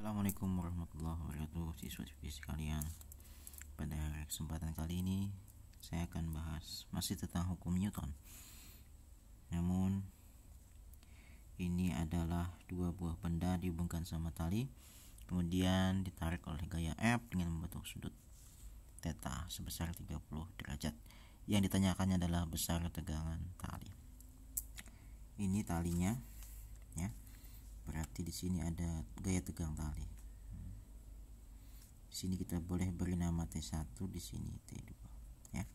Assalamualaikum warahmatullahi wabarakatuh siswa-siswi sekalian Pada kesempatan kali ini saya akan bahas masih tentang hukum Newton Namun ini adalah dua buah benda dihubungkan sama tali Kemudian ditarik oleh gaya F dengan membentuk sudut teta sebesar 30 derajat Yang ditanyakannya adalah besar tegangan tali Ini talinya ya berarti di sini ada gaya tegang tali di sini kita boleh beri nama T1 di sini T2 ya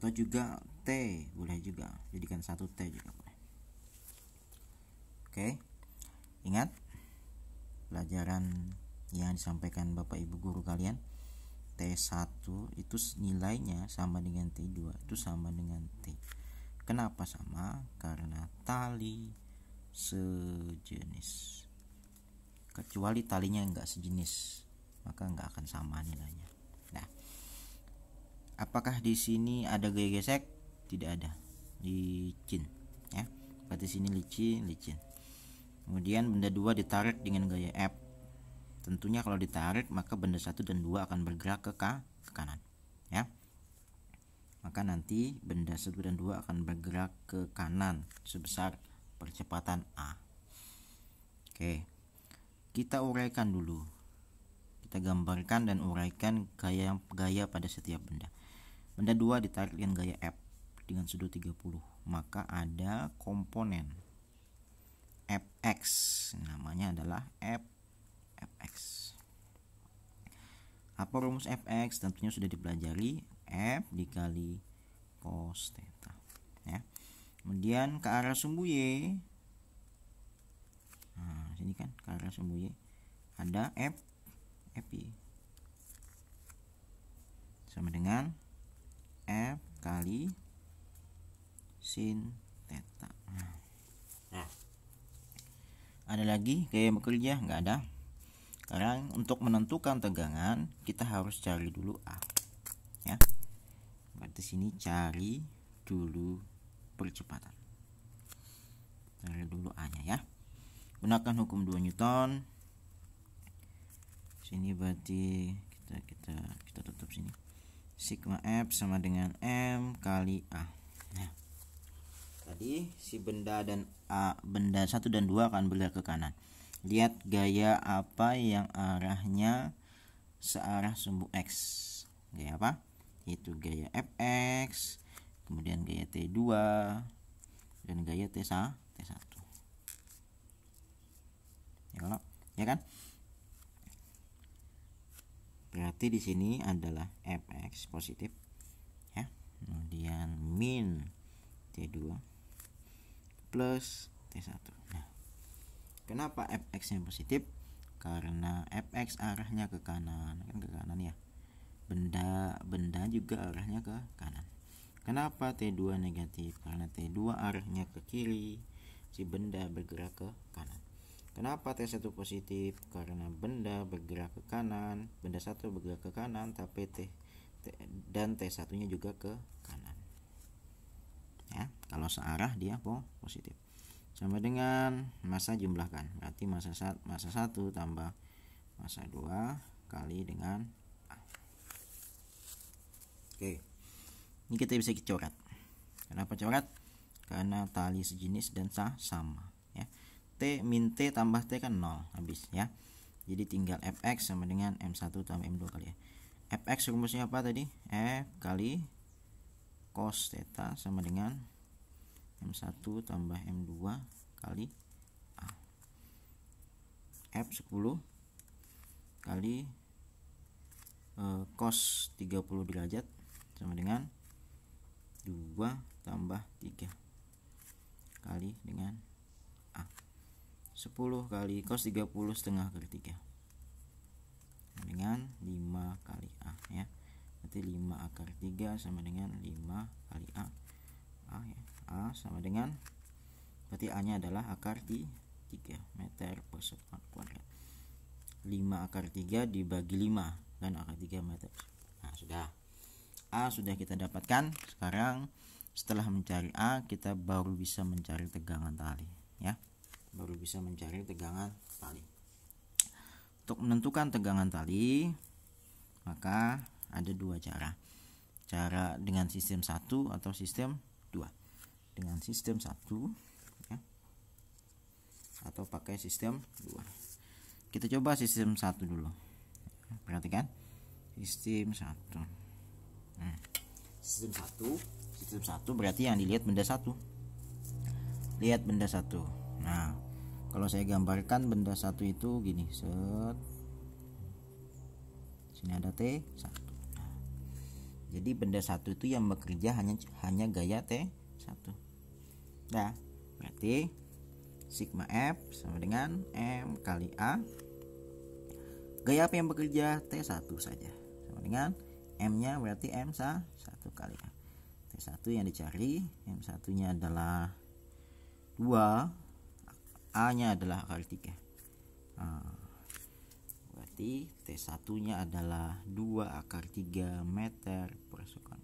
atau juga T boleh juga jadikan satu T juga boleh oke ingat pelajaran yang disampaikan Bapak Ibu guru kalian T1 itu nilainya sama dengan T2 itu sama dengan T kenapa sama karena tali sejenis kecuali talinya enggak sejenis maka enggak akan sama nilainya nah apakah di sini ada gaya gesek tidak ada licin ya berarti sini licin licin kemudian benda dua ditarik dengan gaya F tentunya kalau ditarik maka benda satu dan dua akan bergerak ke, K, ke kanan ya maka nanti benda satu dan dua akan bergerak ke kanan sebesar percepatan A. Oke, kita uraikan dulu. Kita gambarkan dan uraikan gaya gaya pada setiap benda. Benda dua ditarik dengan gaya F dengan sudut 30. Maka ada komponen fx namanya adalah f fx. Apa rumus fx? Tentunya sudah dipelajari f dikali cos theta kemudian ke arah sumbu Y nah sini kan ke arah sumbu Y ada F f y, sama dengan F kali sin theta nah. nah. ada lagi gaya bekerja nggak ada sekarang untuk menentukan tegangan kita harus cari dulu A ya berarti sini cari dulu percepatan dari dulu A nya ya gunakan hukum 2 Newton sini berarti kita kita kita tutup sini sigma F sama dengan M kali A nah tadi si benda dan A benda 1 dan 2 akan bergerak ke kanan lihat gaya apa yang arahnya searah sumbu X gaya apa itu gaya fx kemudian gaya T2 dan gaya T1 T1 ya kalau ya kan berarti di sini adalah fx positif ya kemudian min T2 plus T1 nah kenapa fx nya positif karena fx arahnya ke kanan kan ke kanan ya benda benda juga arahnya ke kanan Kenapa T2 negatif? Karena T2 arahnya ke kiri, si benda bergerak ke kanan. Kenapa T1 positif? Karena benda bergerak ke kanan, benda satu bergerak ke kanan, tapi T, T dan T1-nya juga ke kanan. Ya, kalau searah dia positif. Sama dengan masa jumlahkan. Berarti masa saat masa satu tambah masa dua kali dengan A. Oke. Okay ini kita bisa coret kenapa coret karena tali sejenis dan sah sama ya T min T tambah T kan 0 habis ya jadi tinggal Fx sama dengan M1 tambah M2 kali ya Fx rumusnya apa tadi F kali cos theta sama dengan M1 tambah M2 kali A F 10 kali e, cos 30 derajat sama dengan 2 tambah 3 kali dengan A 10 kali cos 30 setengah kali 3 dengan 5 kali A ya berarti 5 akar 3 sama dengan 5 kali A A, ya. A sama dengan berarti A nya adalah akar di 3 meter per persekuan kuadrat 5 akar 3 dibagi 5 dan akar 3 meter nah sudah A sudah kita dapatkan. Sekarang setelah mencari A, kita baru bisa mencari tegangan tali, ya. Baru bisa mencari tegangan tali. Untuk menentukan tegangan tali, maka ada dua cara. Cara dengan sistem satu atau sistem dua. Dengan sistem satu, ya. Atau pakai sistem dua. Kita coba sistem satu dulu. Perhatikan sistem satu sistem satu sistem satu berarti yang dilihat benda satu lihat benda satu nah kalau saya gambarkan benda satu itu gini set sini ada t satu nah, jadi benda satu itu yang bekerja hanya hanya gaya t satu nah berarti sigma f sama dengan m kali a gaya apa yang bekerja t satu saja sama dengan M nya berarti M sa 1 kali ya T1 yang dicari M1 nya adalah 2 A ah, nya adalah akar 3 nah, berarti T1 nya adalah 2 akar 3 meter per sekon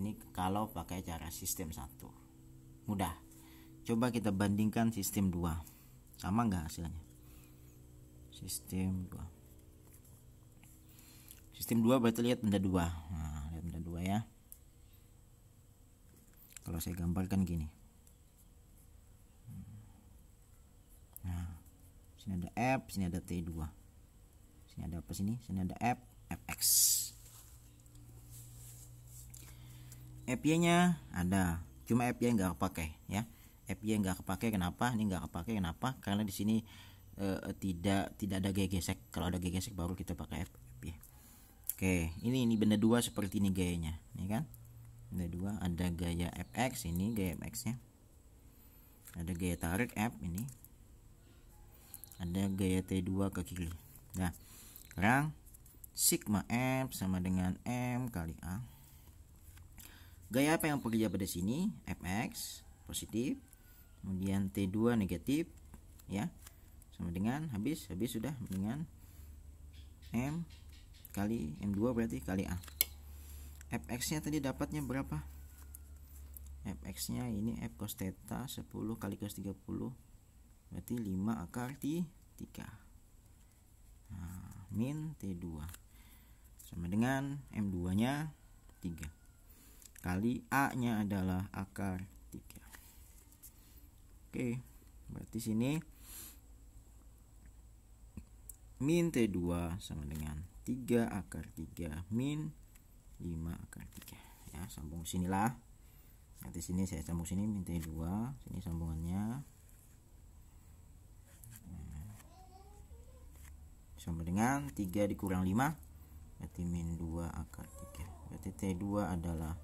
ini kalau pakai cara sistem 1 mudah coba kita bandingkan sistem 2 sama nggak hasilnya sistem 2 sistem 2 berarti lihat benda 2 nah, lihat benda 2 ya kalau saya gambarkan gini nah sini ada F sini ada T2 sini ada apa sini sini ada F FX FY nya ada cuma FY nggak kepake ya FY nggak kepake kenapa ini nggak kepake kenapa karena di sini eh, eh, tidak tidak ada gesek kalau ada gesek baru kita pakai F FY Oke, ini ini benda dua seperti ini gayanya, ini ya kan? Benda dua ada gaya fx ini gaya fx-nya. Ada gaya tarik f ini. Ada gaya T2 ke kiri. Nah, sekarang sigma f sama dengan m kali a. Gaya apa yang bekerja pada sini? fx positif, kemudian T2 negatif, ya. Sama dengan habis, habis sudah dengan m kali M2 berarti kali A fx nya tadi dapatnya berapa fx nya ini f cos theta 10 kali cos 30 berarti 5 akar 3 nah, min T2 sama dengan M2 nya 3 kali A nya adalah akar 3 oke berarti sini min T2 sama dengan 3 akar 3 min 5 akar 3 ya sambung sinilah nanti sini saya sambung sini minta 2 sini sambungannya nah, sama dengan 3 dikurang 5 berarti min 2 akar 3 berarti T2 adalah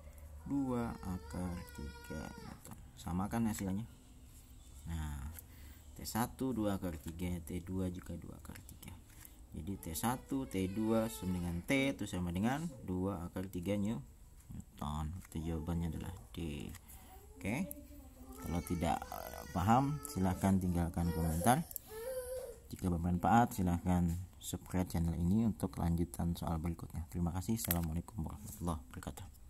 2 akar 3 Newton sama kan hasilnya nah T1 2 akar 3 T2 juga 2 akar 3 jadi T1 T2 sama dengan T itu sama dengan 2 akar 3 Newton itu jawabannya adalah D oke okay. kalau tidak eh, paham silahkan tinggalkan komentar jika bermanfaat silahkan subscribe channel ini untuk lanjutan soal berikutnya terima kasih assalamualaikum warahmatullahi wabarakatuh